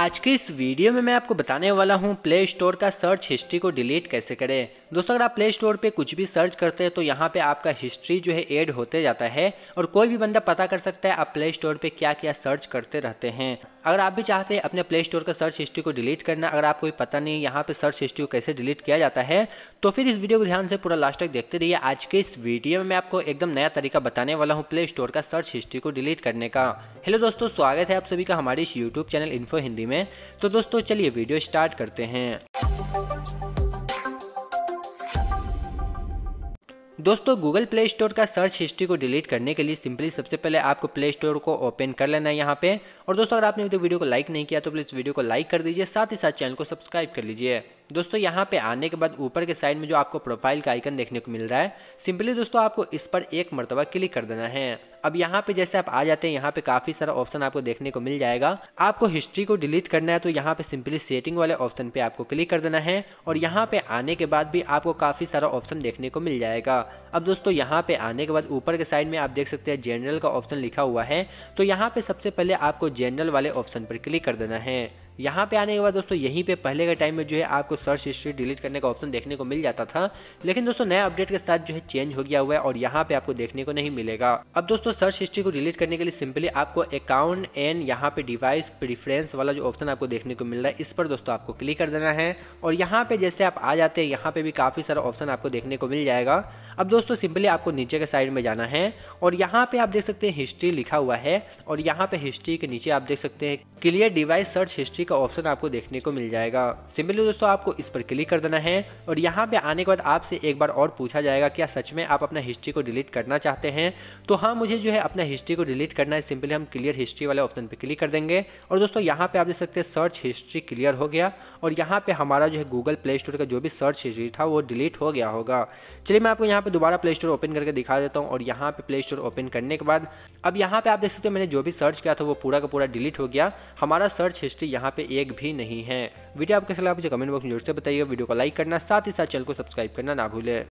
आज के इस वीडियो में मैं आपको बताने वाला हूं प्ले स्टोर का सर्च हिस्ट्री को डिलीट कैसे करें दोस्तों अगर आप प्ले स्टोर पे कुछ भी सर्च करते हैं तो यहाँ पे आपका हिस्ट्री जो है ऐड होते जाता है और कोई भी बंदा पता कर सकता है आप प्ले स्टोर पे क्या क्या सर्च करते रहते हैं अगर आप भी चाहते हैं अपने प्ले स्टोर का सर्च हिस्ट्री को डिलीट करना अगर आपको पता नहीं यहाँ पे सर्च हिस्ट्री को कैसे डिलीट किया जाता है तो फिर इस वीडियो को ध्यान से पूरा लास्ट तक देखते रहिए आज के इस वीडियो में मैं आपको एकदम नया तरीका बताने वाला हूँ प्ले स्टोर का सर्च हिस्ट्री को डिलीट करने का हेलो दोस्तों स्वागत है आप सभी का हमारे इस YouTube channel info Hindi Hindi में तो दोस्तों चलिए वीडियो स्टार्ट करते हैं दोस्तों गूगल प्ले स्टोर का सर्च हिस्ट्री को डिलीट करने के लिए सिंपली सबसे पहले आपको प्ले स्टोर को ओपन कर लेना है यहाँ पे और दोस्तों अगर आपने वीडियो को लाइक नहीं किया तो प्लीज़ वीडियो को लाइक कर दीजिए साथ ही साथ चैनल को सब्सक्राइब कर लीजिए दोस्तों यहाँ पे आने के बाद ऊपर के साइड में जो आपको प्रोफाइल का आइकन देखने को मिल रहा है सिंपली दोस्तों आपको इस पर एक मरतबा क्लिक कर देना है अब यहाँ पे जैसे आप आ जाते हैं यहाँ पे काफी सारा ऑप्शन आपको देखने को मिल जाएगा आपको हिस्ट्री को डिलीट करना है तो यहाँ पे सिंपली सेटिंग वाले ऑप्शन पे आपको क्लिक कर देना है और यहाँ पे आने के बाद भी आपको काफी सारा ऑप्शन देखने को मिल जाएगा अब दोस्तों यहाँ पे आने के बाद ऊपर के साइड में आप देख सकते हैं जनरल का ऑप्शन लिखा हुआ है तो यहाँ पे सबसे पहले आपको जनरल वाले ऑप्शन पर क्लिक कर देना है यहाँ पे आने के बाद दोस्तों यहीं पे पहले के टाइम में जो है आपको सर्च हिस्ट्री डिलीट करने का ऑप्शन देखने को मिल जाता था लेकिन दोस्तों नया अपडेट के साथ जो है चेंज हो गया हुआ है और यहाँ पे आपको देखने को नहीं मिलेगा अब दोस्तों सर्च हिस्ट्री को डिलीट करने के लिए सिंपली आपको अकाउंट एंड यहाँ पे डिवाइस प्रिफ्रेंस वाला जो ऑप्शन आपको देखने को मिल रहा है इस पर दोस्तों आपको क्लिक कर देना है और यहाँ पे जैसे आप आ जाते हैं यहाँ पे भी काफ़ी सारा ऑप्शन आपको देखने को मिल जाएगा अब दोस्तों सिंपली आपको नीचे के साइड में जाना है और यहाँ पे आप देख सकते हैं हिस्ट्री लिखा हुआ है और यहाँ पे हिस्ट्री के नीचे आप देख सकते हैं क्लियर डिवाइस सर्च हिस्ट्री का ऑप्शन आपको देखने को मिल जाएगा सिंपली दोस्तों आपको इस पर क्लिक कर देना है और यहाँ पे आने के बाद आपसे एक बार और पूछा जाएगा क्या सच में आप अपना हिस्ट्री को डिलीट करना चाहते हैं तो हाँ मुझे जो है अपना हिस्ट्री को डिलीट करना है सिंपली हम क्लियर हिस्ट्री वाले ऑप्शन पर क्लिक कर देंगे और दोस्तों यहाँ पर आप देख सकते हैं सर्च हिस्ट्री क्लियर हो गया और यहाँ पर हमारा जो है गूगल प्ले स्टोर का जो भी सर्च हिस्ट्री था वो डिलीट हो गया होगा चलिए मैं आपको यहाँ पर दोबारा प्ले स्टोर ओपन करके दिखा देता हूँ और यहाँ पर प्ले स्टोर ओपन करने के बाद अब यहाँ पर आप देख सकते हैं मैंने जो भी सर्च किया था वो पूरा का पूरा डिलीट हो गया हमारा सर्च हिस्ट्री यहाँ पे एक भी नहीं है वीडियो आपके सलाह मुझे कमेंट बॉक्स में जरूर से बताइए वीडियो को लाइक करना साथ ही साथ चैनल को सब्सक्राइब करना ना भूलें